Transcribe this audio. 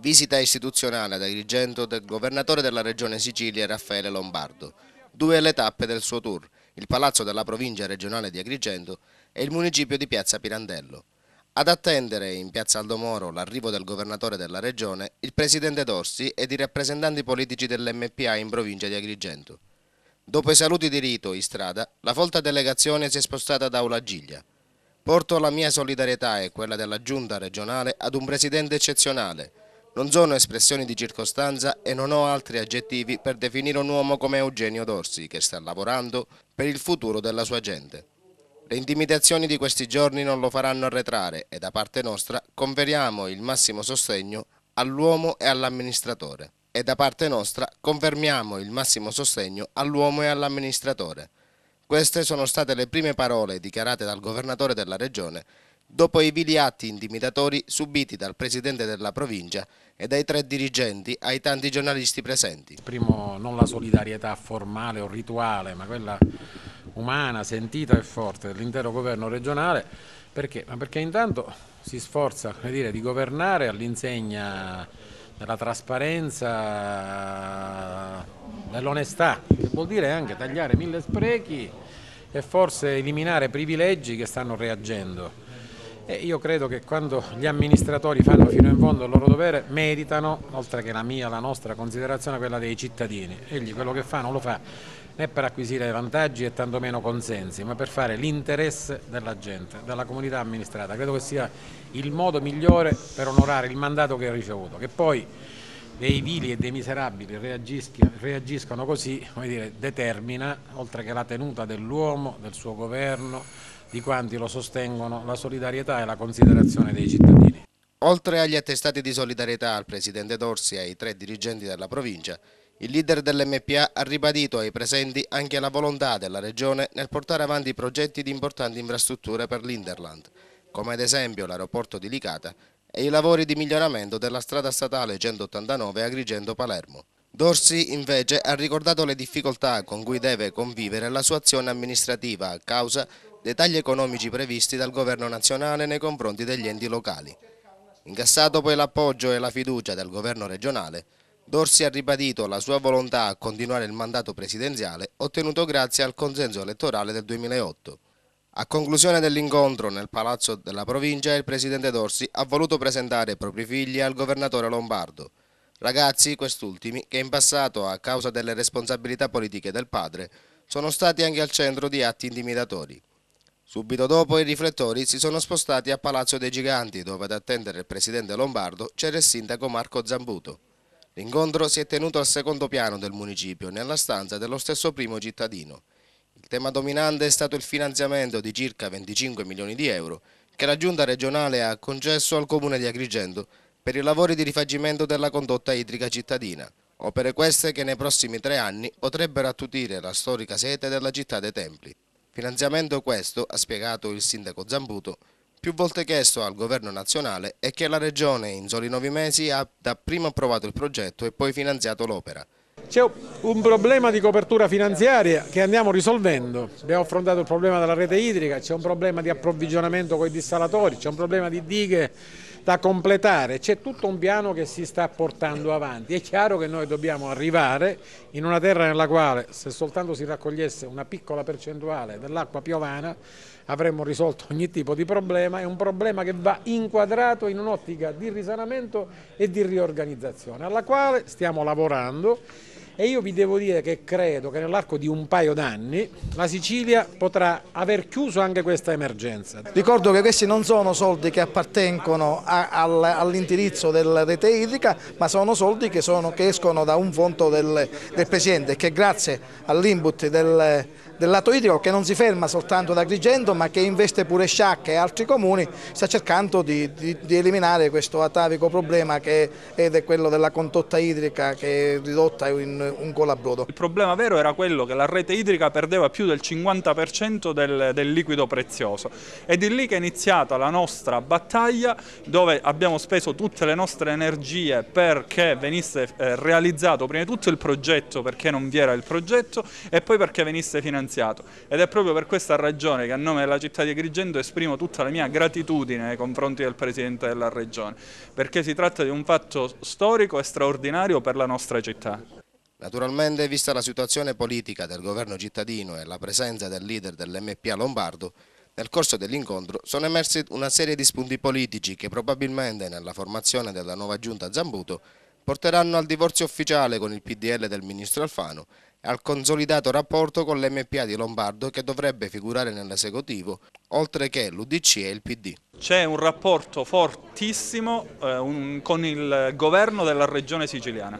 Visita istituzionale da dirigente del governatore della regione Sicilia Raffaele Lombardo. Due le tappe del suo tour, il palazzo della provincia regionale di Agrigento e il municipio di Piazza Pirandello. Ad attendere in Piazza Aldomoro l'arrivo del governatore della regione, il presidente Dorsi ed i rappresentanti politici dell'MPA in provincia di Agrigento. Dopo i saluti di rito in strada, la folta delegazione si è spostata da Aula Giglia. Porto la mia solidarietà e quella della giunta regionale ad un presidente eccezionale, non sono espressioni di circostanza e non ho altri aggettivi per definire un uomo come Eugenio Dorsi che sta lavorando per il futuro della sua gente. Le intimidazioni di questi giorni non lo faranno arretrare e da parte nostra conferiamo il massimo sostegno all'uomo e all'amministratore. E da parte nostra confermiamo il massimo sostegno all'uomo e all'amministratore. Queste sono state le prime parole dichiarate dal governatore della regione dopo i vili atti intimidatori subiti dal presidente della provincia e dai tre dirigenti ai tanti giornalisti presenti. Primo, non la solidarietà formale o rituale, ma quella umana, sentita e forte dell'intero governo regionale, perché? Ma perché intanto si sforza dire, di governare all'insegna della trasparenza, dell'onestà, che vuol dire anche tagliare mille sprechi e forse eliminare privilegi che stanno reagendo. E io credo che quando gli amministratori fanno fino in fondo il loro dovere meritano, oltre che la mia, la nostra considerazione, quella dei cittadini. Egli quello che fa non lo fa né per acquisire vantaggi e tantomeno consensi, ma per fare l'interesse della gente, della comunità amministrata. Credo che sia il modo migliore per onorare il mandato che ha ricevuto. Che poi dei vili e dei miserabili reagiscono così, dire, determina, oltre che la tenuta dell'uomo, del suo governo, di quanti lo sostengono, la solidarietà e la considerazione dei cittadini. Oltre agli attestati di solidarietà al presidente Dorsi e ai tre dirigenti della provincia, il leader dell'MPA ha ribadito ai presenti anche la volontà della Regione nel portare avanti progetti di importanti infrastrutture per l'Interland, come ad esempio l'aeroporto di Licata e i lavori di miglioramento della strada statale 189 Agrigento-Palermo. Dorsi invece ha ricordato le difficoltà con cui deve convivere la sua azione amministrativa a causa di dei tagli economici previsti dal governo nazionale nei confronti degli enti locali. Incassato poi l'appoggio e la fiducia del governo regionale, Dorsi ha ribadito la sua volontà a continuare il mandato presidenziale ottenuto grazie al consenso elettorale del 2008. A conclusione dell'incontro nel Palazzo della Provincia il presidente Dorsi ha voluto presentare i propri figli al governatore Lombardo, ragazzi quest'ultimi che in passato a causa delle responsabilità politiche del padre sono stati anche al centro di atti intimidatori. Subito dopo i riflettori si sono spostati a Palazzo dei Giganti dove ad attendere il presidente Lombardo c'era il sindaco Marco Zambuto. L'incontro si è tenuto al secondo piano del municipio, nella stanza dello stesso primo cittadino. Il tema dominante è stato il finanziamento di circa 25 milioni di euro che la giunta regionale ha concesso al comune di Agrigento per i lavori di rifacimento della condotta idrica cittadina. Opere queste che nei prossimi tre anni potrebbero attutire la storica sete della città dei Templi. Finanziamento questo, ha spiegato il sindaco Zambuto, più volte chiesto al governo nazionale e che la regione in soli nove mesi ha dapprima approvato il progetto e poi finanziato l'opera. C'è un problema di copertura finanziaria che andiamo risolvendo, abbiamo affrontato il problema della rete idrica, c'è un problema di approvvigionamento con i dissalatori, c'è un problema di dighe da completare, c'è tutto un piano che si sta portando avanti. È chiaro che noi dobbiamo arrivare in una terra nella quale se soltanto si raccogliesse una piccola percentuale dell'acqua piovana avremmo risolto ogni tipo di problema, è un problema che va inquadrato in un'ottica di risanamento e di riorganizzazione alla quale stiamo lavorando e io vi devo dire che credo che nell'arco di un paio d'anni la Sicilia potrà aver chiuso anche questa emergenza. Ricordo che questi non sono soldi che appartengono all'indirizzo della rete idrica ma sono soldi che, sono, che escono da un fondo del, del Presidente che grazie all'input del dell'atto idrico che non si ferma soltanto ad Agrigento ma che investe pure Sciacca e altri comuni, sta cercando di, di, di eliminare questo atavico problema che è, è quello della condotta idrica che è ridotta in un colabrodo. Il problema vero era quello che la rete idrica perdeva più del 50% del, del liquido prezioso ed è lì che è iniziata la nostra battaglia dove abbiamo speso tutte le nostre energie perché venisse eh, realizzato prima di tutto il progetto perché non vi era il progetto e poi perché venisse finanziato differenziato ed è proprio per questa ragione che a nome della città di Agrigento esprimo tutta la mia gratitudine nei confronti del Presidente della Regione, perché si tratta di un fatto storico e straordinario per la nostra città. Naturalmente, vista la situazione politica del governo cittadino e la presenza del leader dell'MPA Lombardo, nel corso dell'incontro sono emersi una serie di spunti politici che probabilmente nella formazione della nuova giunta Zambuto porteranno al divorzio ufficiale con il PDL del ministro Alfano al consolidato rapporto con l'MPA di Lombardo che dovrebbe figurare nell'esecutivo, oltre che l'Udc e il PD. C'è un rapporto fortissimo eh, un, con il governo della regione siciliana.